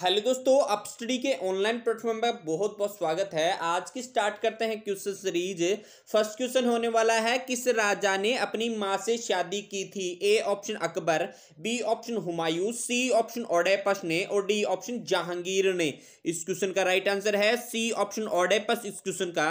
hello दोस्तों up study के online platform पर बहुत बहुत स्वागत है आज की स्टार्ट करते हैं क्वेश्चन सीरीज फर्स्ट क्वेश्चन होने वाला है किस राजा ने अपनी माँ से शादी की थी A option Akbar B option Humayun C option ओडेपस ने और डी ऑप्शन जहांगीर ने इस क्वेश्चन का राइट आंसर है सी ऑप्शन ओडेपस इस क्वेश्चन का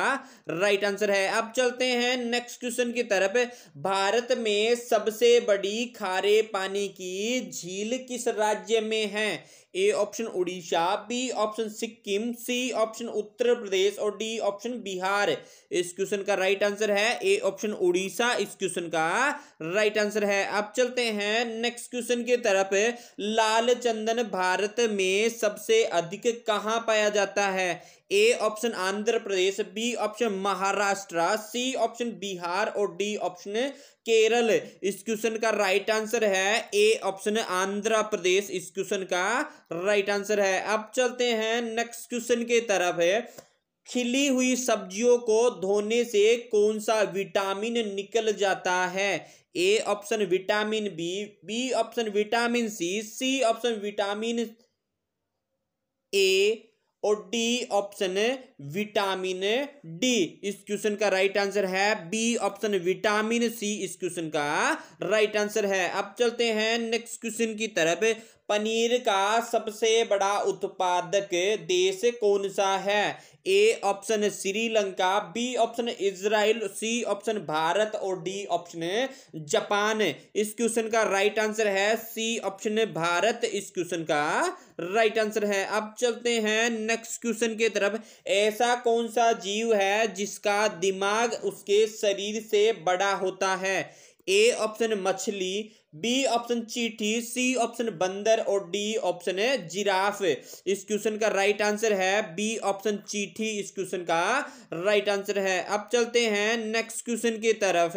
राइट आंसर है अब चलते हैं नेक्स्ट क्वेश्चन की तरफ भारत में सबसे बड़ी खारे पानी की झील किस राज्य में है A option Orissa B option Sikkim C option Uttar Pradesh और डी ऑप्शन बिहार इस क्वेश्चन का राइट आंसर है ए ऑप्शन उड़ीसा इस क्वेश्चन का राइट आंसर है अब चलते हैं नेक्स्ट क्वेश्चन की तरफ लाल चंदन भारत में सबसे अधिक कहाँ पाया जाता है A option Andhra Pradesh B option Maharashtra C option Bihar और डी ऑप्शन केरल इस क्वेश्चन का राइट आंसर है ए ऑप्शन आंध्र प्रदेश इस क्वेश्चन का राइट आंसर है अब चलते हैं नेक्स्ट क्वेश्चन के तरफ है खिली हुई सब्जियों को धोने से कौन सा विटामिन निकल जाता है A option vitamin B B option vitamin C C option vitamin A और डी ऑप्शन विटामिन डी इस क्वेश्चन का राइट आंसर है बी ऑप्शन विटामिन सी इस क्वेश्चन का राइट आंसर है अब चलते हैं नेक्स्ट क्वेश्चन की तरफ पनीर का सबसे बड़ा उत्पादक देश कौन सा है A option Sri Lanka B option Israel C option Bharat और डी ऑप्शन जापान इस क्वेश्चन का राइट आंसर है सी ऑप्शन भारत इस क्वेश्चन का राइट आंसर है अब चलते हैं नेक्स्ट क्वेश्चन की तरफ ऐसा कौन सा जीव है जिसका दिमाग उसके शरीर से बड़ा होता है ए ऑप्शन मछली बी ऑप्शन चीटी सी ऑप्शन बंदर और डी ऑप्शन है जिराफ इस क्वेश्चन का राइट आंसर है बी ऑप्शन चीटी इस क्वेश्चन का राइट आंसर है अब चलते हैं नेक्स्ट क्वेश्चन की तरफ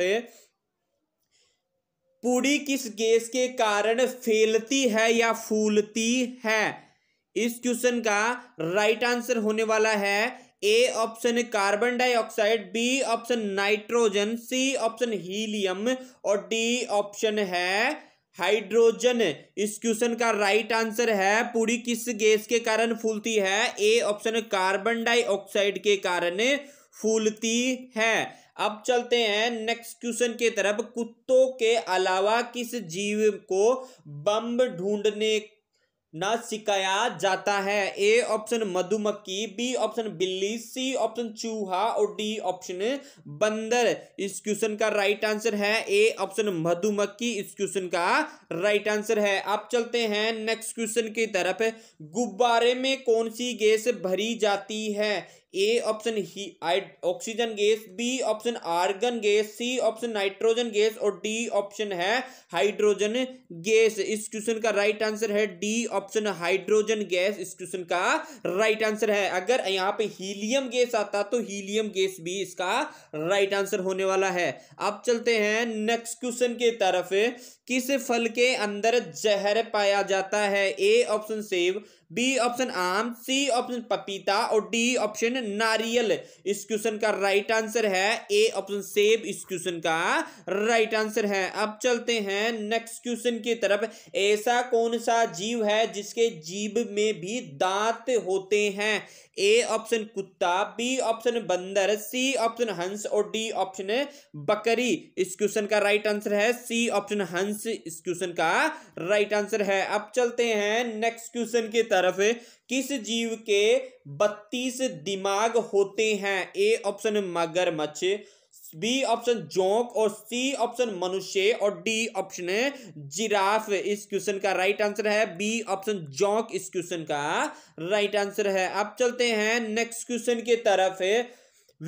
पूरी किस गैस के कारण फैलती है या फूलती है इस क्वेश्चन का राइट आंसर होने वाला है A option carbon dioxide B option nitrogen C option helium और डी ऑप्शन है हाइड्रोजन इस क्वेश्चन का राइट आंसर है पूरी किस गैस के कारण फूलती है ए ऑप्शन कार्बन डाइऑक्साइड के कारण फूलती है अब चलते हैं नेक्स्ट क्वेश्चन के तरफ कुत्तों के अलावा किस जीव को बम ढूंढने ना सिखाया जाता है ए ऑप्शन मधुमक्खी बी ऑप्शन बिल्ली सी ऑप्शन चूहा और डी ऑप्शन बंदर इस क्वेश्चन का राइट आंसर है ए ऑप्शन मधुमक्खी इस क्वेश्चन का राइट आंसर है आप चलते हैं नेक्स्ट क्वेश्चन की तरफ गुब्बारे में कौन सी गैस भरी जाती है ए ऑप्शन ही oxygen gas B option argon gas C option nitrogen gas और डी ऑप्शन है हाइड्रोजन गैस इस क्वेश्चन का राइट आंसर है D option option hydrogen gas इस क्वेश्चन का राइट आंसर है अगर यहाँ पे हीलियम गैस आता तो हीलियम गैस भी इसका राइट आंसर होने वाला है अब चलते हैं नेक्स्ट क्वेश्चन के तरफ किस फल के अंदर जहर पाया जाता है ए ऑप्शन सेब बी ऑप्शन आम सी ऑप्शन पपीता और डी ऑप्शन नारियल इस क्वेश्चन का राइट आंसर है ए ऑप्शन सेब इस क्वेश्चन का राइट आंसर है अब चलते हैं नेक्स्ट क्वेश्चन की तरफ ऐसा कौन सा जीव है जिसके जीव में भी दांत होते हैं ए ऑप्शन कुत्ता बी ऑप्शन बंदर सी ऑप्शन हंस और डी ऑप्शन बकरी इस क्वेश्चन का राइट आंसर है सी ऑप्शन हंस इस क्वेश्चन का राइट आंसर है अब चलते हैं नेक्स्ट क्वेश्चन की तरफ तरफ किस जीव के बत्तीस दिमाग होते हैं ए ऑप्शन मगरमच्छ बी ऑप्शन जोंक और सी ऑप्शन मनुष्य और डी ऑप्शन जिराफ इस क्वेश्चन का राइट आंसर है बी ऑप्शन जोंक इस क्वेश्चन का राइट आंसर है अब चलते हैं नेक्स्ट क्वेश्चन की तरफ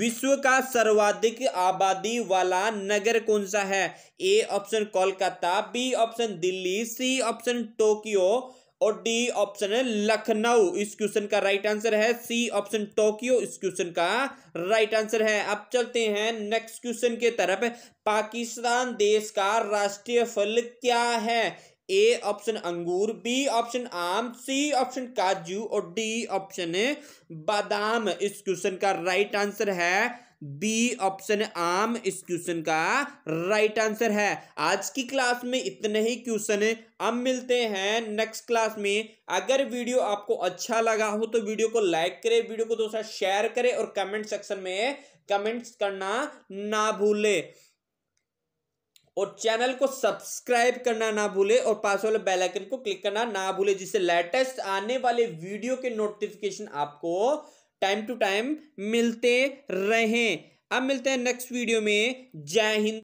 विश्व का सर्वाधिक आबादी वाला नगर कौन सा है A option Kolkata B option Delhi C option Tokyo और डी ऑप्शन है लखनऊ इस क्वेश्चन का राइट आंसर है सी ऑप्शन टोक्यो इस क्वेश्चन का राइट आंसर है अब चलते हैं नेक्स्ट क्वेश्चन के तरफ पाकिस्तान देश का राष्ट्रीय फल क्या है ए ऑप्शन अंगूर बी ऑप्शन आम सी ऑप्शन काजू और डी ऑप्शन बादाम इस क्वेश्चन का राइट आंसर है बी ऑप्शन आम इस क्वेश्चन का राइट आंसर है आज की क्लास में इतने ही क्वेश्चन अब मिलते हैं नेक्स्ट क्लास में अगर वीडियो आपको अच्छा लगा हो तो वीडियो को लाइक करें वीडियो को दोस्तों शेयर करें और कमेंट सेक्शन में कमेंट्स करना ना भूले और चैनल को सब्सक्राइब करना ना भूले और पास वाले बेल आइकन को क्लिक करना ना भूले जिससे लेटेस्ट आने वाले वीडियो के नोटिफिकेशन आपको टाइम टू टाइम मिलते रहें अब मिलते हैं नेक्स्ट वीडियो में जय हिंद